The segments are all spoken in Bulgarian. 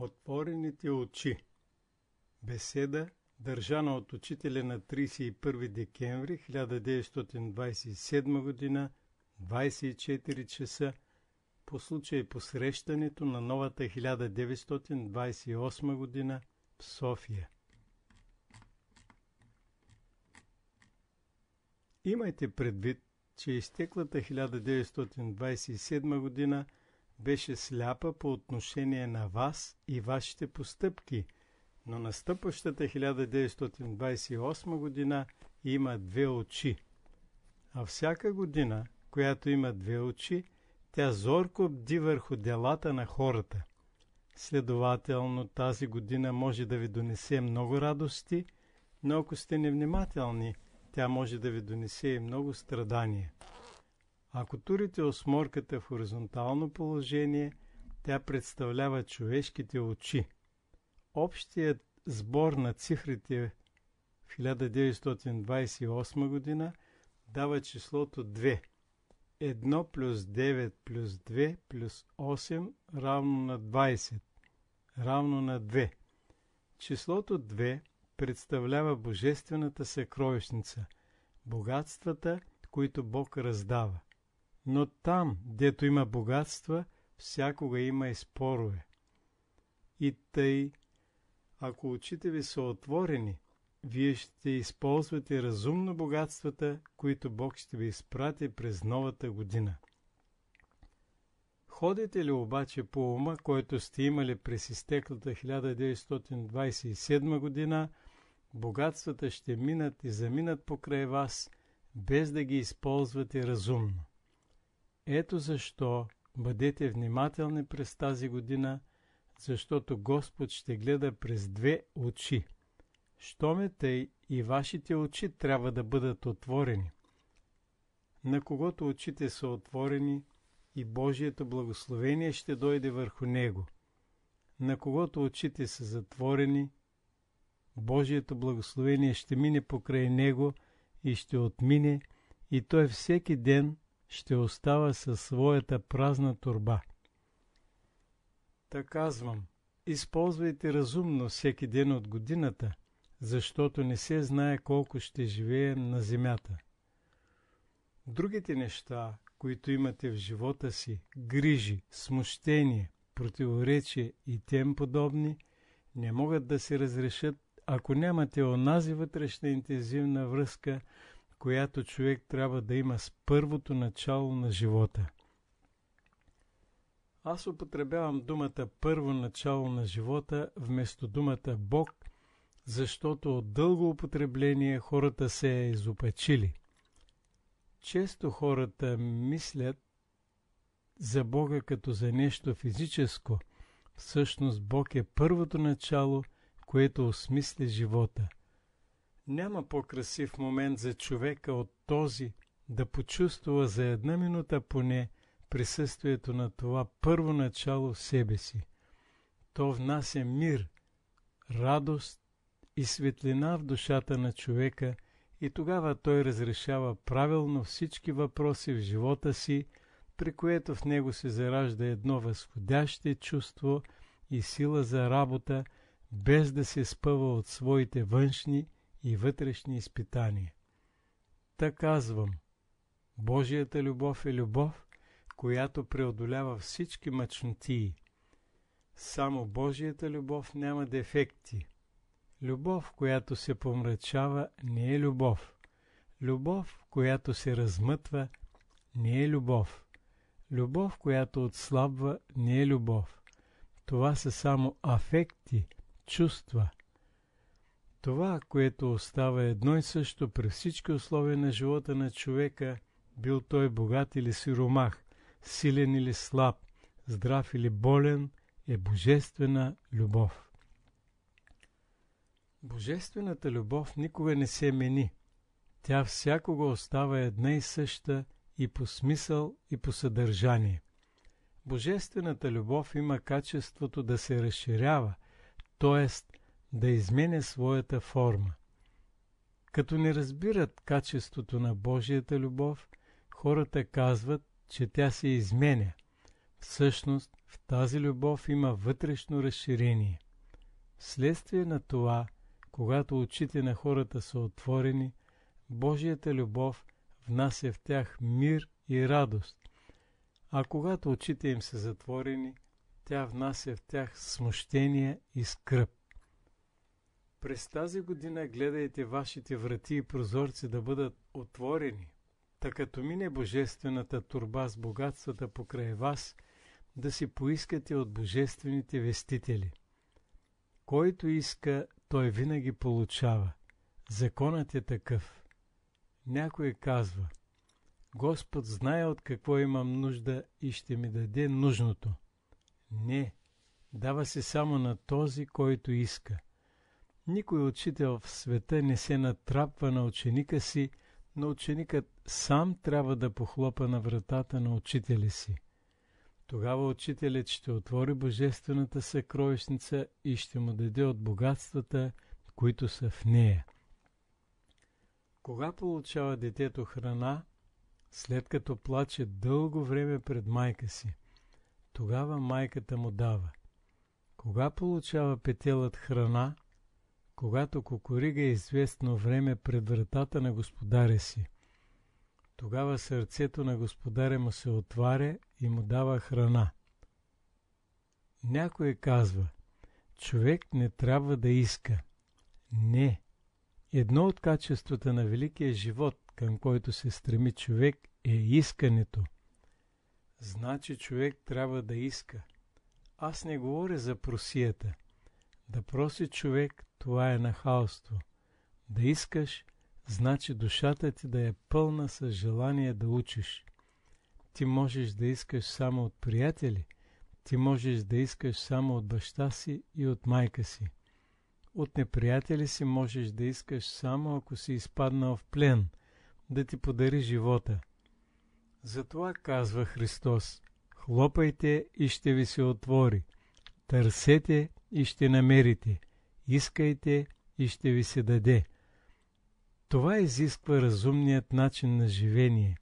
Отворените очи Беседа, държана от учителя на 31 декември 1927 година, 24 часа, по случай посрещането на новата 1928 година в София. Имайте предвид, че изтеклата 1927 година – беше сляпа по отношение на вас и вашите постъпки, но настъпващата 1928 година има две очи. А всяка година, която има две очи, тя зорко бди върху делата на хората. Следователно, тази година може да ви донесе много радости, но ако сте невнимателни, тя може да ви донесе и много страдания. Ако турите осморката в хоризонтално положение, тя представлява човешките очи. Общият сбор на цифрите в 1928 година дава числото 2. 1 плюс 9 плюс 2 плюс 8 равно на 20, равно на 2. Числото 2 представлява Божествената съкровищница, богатствата, които Бог раздава но там, дето има богатства, всякога има и спорове. И тъй, ако очите ви са отворени, вие ще използвате разумно богатствата, които Бог ще ви изпрати през новата година. Ходите ли обаче по ума, който сте имали през изтеклата 1927 година, богатствата ще минат и заминат покрай вас, без да ги използвате разумно. Ето защо бъдете внимателни през тази година, защото Господ ще гледа през две очи. Щомете тъй и вашите очи трябва да бъдат отворени. На когото очите са отворени, и Божието благословение ще дойде върху него. На когото очите са затворени, Божието благословение ще мине покрай него и ще отмине, и той всеки ден ще остава със своята празна турба. Така казвам, използвайте разумно всеки ден от годината, защото не се знае колко ще живеем на земята. Другите неща, които имате в живота си, грижи, смущение, противоречие и тем подобни, не могат да се разрешат, ако нямате онази вътрешна интензивна връзка – която човек трябва да има с първото начало на живота. Аз употребявам думата първо начало на живота вместо думата Бог, защото от дълго употребление хората се е изопачили. Често хората мислят за Бога като за нещо физическо. Всъщност Бог е първото начало, което осмисли живота – няма по-красив момент за човека от този да почувства за една минута поне присъствието на това първо начало в себе си. То внася мир, радост и светлина в душата на човека и тогава той разрешава правилно всички въпроси в живота си, при което в него се заражда едно възходяще чувство и сила за работа, без да се спъва от своите външни – и вътрешни изпитания. Та казвам, Божията любов е любов, която преодолява всички мъчноти. Само Божията любов няма дефекти. Любов, която се помрачава, не е любов. Любов, която се размътва, не е любов. Любов, която отслабва, не е любов. Това са само афекти, чувства – това, което остава едно и също при всички условия на живота на човека, бил той богат или сиромах, силен или слаб, здрав или болен, е божествена любов. Божествената любов никога не се мени. Тя всякога остава една и съща и по смисъл, и по съдържание. Божествената любов има качеството да се разширява, т.е да изменя своята форма. Като не разбират качеството на Божията любов, хората казват, че тя се изменя. Всъщност, в тази любов има вътрешно разширение. Вследствие на това, когато очите на хората са отворени, Божията любов внася в тях мир и радост. А когато очите им са затворени, тя внася в тях смущение и скръп. През тази година гледайте вашите врати и прозорци да бъдат отворени, така като мине божествената турба с богатствата покрай вас, да си поискате от божествените вестители. Който иска, той винаги получава. Законът е такъв. Някой казва, Господ знае от какво имам нужда и ще ми даде нужното. Не, дава се само на този, който иска – никой учител в света не се натрапва на ученика си, но ученикът сам трябва да похлопа на вратата на учителя си. Тогава учителят ще отвори божествената съкровищница и ще му даде от богатствата, които са в нея. Кога получава детето храна, след като плаче дълго време пред майка си, тогава майката му дава. Кога получава петелът храна, когато Кукурига е известно време пред вратата на господаря си. Тогава сърцето на господаря му се отваря и му дава храна. Някой казва, човек не трябва да иска. Не. Едно от качествата на великия живот, към който се стреми човек, е искането. Значи човек трябва да иска. Аз не говоря за просията – да проси човек, това е нахалство. Да искаш, значи душата ти да е пълна с желание да учиш. Ти можеш да искаш само от приятели, ти можеш да искаш само от баща си и от майка си. От неприятели си можеш да искаш само ако си изпаднал в плен, да ти подари живота. Затова казва Христос, хлопайте и ще ви се отвори. Търсете и ще намерите. Искайте и ще ви се даде. Това изисква разумният начин на живение.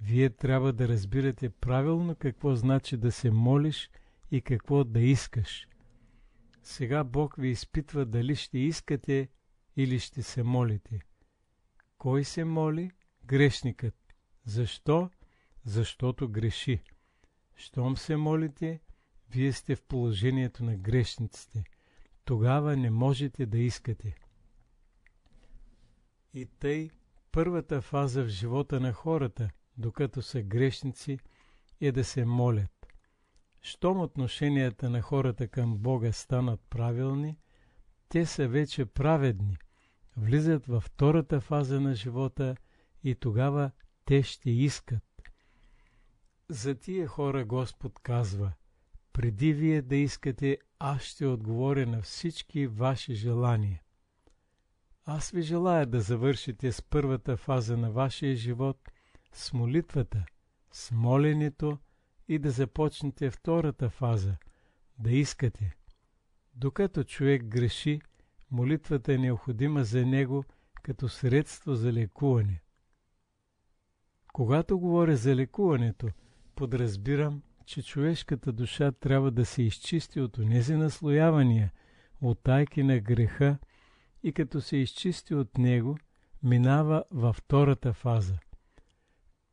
Вие трябва да разбирате правилно какво значи да се молиш и какво да искаш. Сега Бог ви изпитва дали ще искате или ще се молите. Кой се моли? Грешникът. Защо? Защото греши. Щом се молите, вие сте в положението на грешниците. Тогава не можете да искате. И тъй, първата фаза в живота на хората, докато са грешници, е да се молят. Щом отношенията на хората към Бога станат правилни, те са вече праведни, влизат във втората фаза на живота и тогава те ще искат. За тия хора Господ казва – преди вие да искате, аз ще отговоря на всички ваши желания. Аз ви желая да завършите с първата фаза на вашия живот, с молитвата, с моленето и да започнете втората фаза, да искате. Докато човек греши, молитвата е необходима за него като средство за лекуване. Когато говоря за лекуването, подразбирам – че човешката душа трябва да се изчисти от онези наслоявания, от тайки на греха и като се изчисти от него, минава във втората фаза.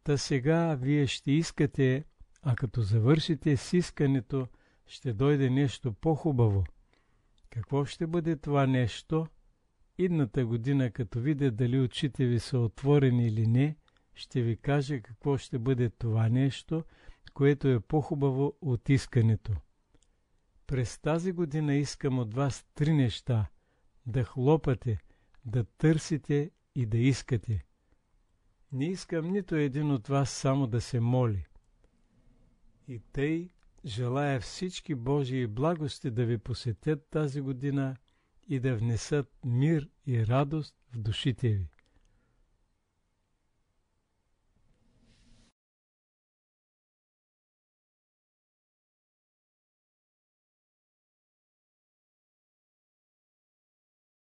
Та сега вие ще искате, а като завършите с искането, ще дойде нещо по-хубаво. Какво ще бъде това нещо? Идната година, като видя дали очите ви са отворени или не, ще ви каже какво ще бъде това нещо – което е по-хубаво от искането. През тази година искам от вас три неща – да хлопате, да търсите и да искате. Не искам нито един от вас само да се моли. И тъй желая всички Божии благости да ви посетят тази година и да внесат мир и радост в душите ви.